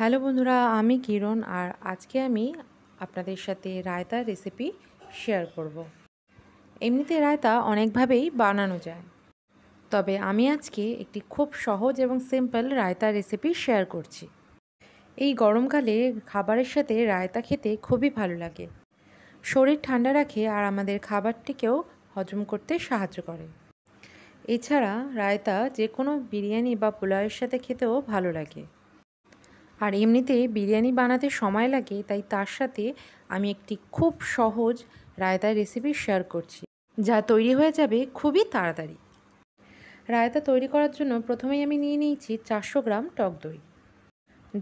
Hello বন্ধুরা আমি কিরণ আর আজকে আমি আপনাদের সাথে রায়তার রেসিপি শেয়ার করব। এমনিতে রায়তা অনেকভাবেই বানানো যায় তবে আমি আজকে একটি খুব সহজ এবং সিম্পল রায়তার রেসিপি শেয়ার করছি এই গরমকালে খাবারের সাথে রায়তা খেতে খুবই ভালো লাগে শরীর ঠান্ডা রাখে আর আমাদের খাবারটিকেও হজম করতে সাহায্য করে এছাড়া রায়তা যে কোনো বিরিয়ানি বা পোলাওয়ের সাথে খেতেও ভালো লাগে আর এমনিতে বিরিয়ানি বানাতে সময় লাগে তাই তার সাথে আমি একটি খুব সহজ রায়তার রেসিপি শেয়ার করছি যা তৈরি হয়ে যাবে খুবই তাড়াতাড়ি রায়তা তৈরি করার জন্য প্রথমেই আমি নিয়ে নিয়েছি চারশো গ্রাম টক দই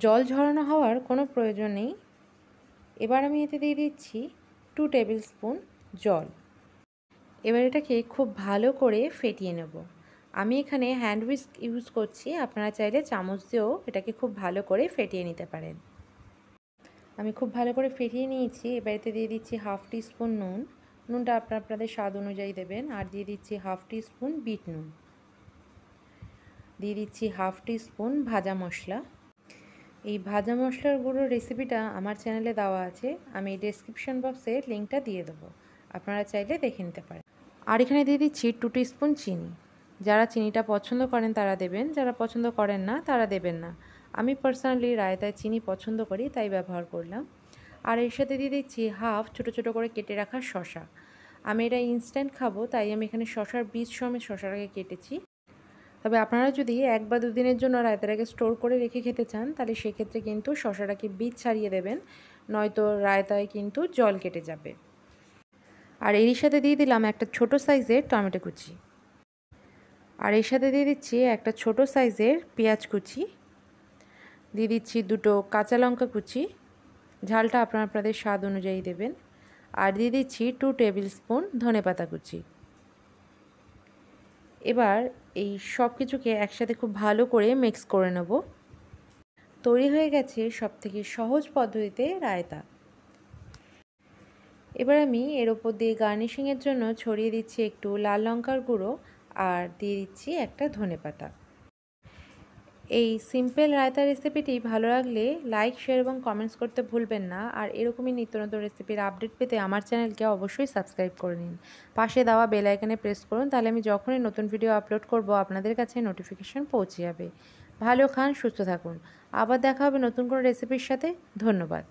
জল ঝরানো হওয়ার কোনো প্রয়োজন নেই এবার আমি এতে দিয়ে দিচ্ছি টু টেবিল স্পুন জল এবার এটাকে খুব ভালো করে ফেটিয়ে নেবো আমি এখানে হ্যান্ড উইস্ক ইউজ করছি আপনারা চাইলে চামচ দিয়েও এটাকে খুব ভালো করে ফেটিয়ে নিতে পারেন আমি খুব ভালো করে ফেটিয়ে নিয়েছি এবারেতে দিয়ে দিচ্ছি হাফ টিস্পুন নুন নুনটা আপনার আপনাদের স্বাদ অনুযায়ী দেবেন আর দিয়ে দিচ্ছি হাফ টিস্পুন বিট নুন দিয়ে দিচ্ছি হাফ টিস্পুন ভাজা মশলা এই ভাজা মশলার গুঁড়ো রেসিপিটা আমার চ্যানেলে দেওয়া আছে আমি ডেসক্রিপশন বক্সে লিঙ্কটা দিয়ে দেবো আপনারা চাইলে দেখে নিতে পারেন আর এখানে দিয়ে দিচ্ছি টু টিস্পুন চিনি যারা চিনিটা পছন্দ করেন তারা দেবেন যারা পছন্দ করেন না তারা দেবেন না আমি পার্সোনালি রায়তায় চিনি পছন্দ করি তাই ব্যবহার করলাম আর এর সাথে দিয়ে দিচ্ছি হাফ ছোট ছোট করে কেটে রাখা শশা আমি এটা ইনস্ট্যান্ট খাবো তাই আমি এখানে শশার বীজ সমেত শশাটাকে কেটেছি তবে আপনারা যদি এক বা দুদিনের জন্য রায়তাটাকে স্টোর করে রেখে খেতে চান তাহলে সেক্ষেত্রে কিন্তু শশাটাকে বীজ ছাড়িয়ে দেবেন নয়তো রায়তায় কিন্তু জল কেটে যাবে আর এরই সাথে দিয়ে দিলাম একটা ছোট সাইজের টমেটো কুচি আর এর সাথে দিয়ে দিচ্ছি একটা ছোট সাইজের পেঁয়াজ কুচি দিয়ে দিচ্ছি দুটো কাঁচা লঙ্কা কুচি ঝালটা আপনারা আপনাদের স্বাদ অনুযায়ী দেবেন আর দিয়ে দিচ্ছি টু টেবিল স্পুন ধনে পাতা কুচি এবার এই সব কিছুকে একসাথে খুব ভালো করে মিক্স করে নেব তৈরি হয়ে গেছে সব থেকে সহজ পদ্ধতিতে রায়তা এবার আমি এর ওপর দিয়ে গার্নিশিংয়ের জন্য ছড়িয়ে দিচ্ছি একটু লাল লঙ্কার গুঁড়ো আর দিয়ে দিচ্ছি একটা ধনে পাতা এই সিম্পল রায়তা রেসিপিটি ভালো লাগলে লাইক শেয়ার এবং কমেন্টস করতে ভুলবেন না আর এরকমই নিত্য নতুন রেসিপির আপডেট পেতে আমার চ্যানেলকে অবশ্যই সাবস্ক্রাইব করে নিন পাশে দেওয়া বেল আইকনে প্রেস করুন তাহলে আমি যখনই নতুন ভিডিও আপলোড করব আপনাদের কাছে নোটিফিকেশান পৌঁছে যাবে ভালো খান সুস্থ থাকুন আবার দেখা হবে নতুন কোনো রেসিপির সাথে ধন্যবাদ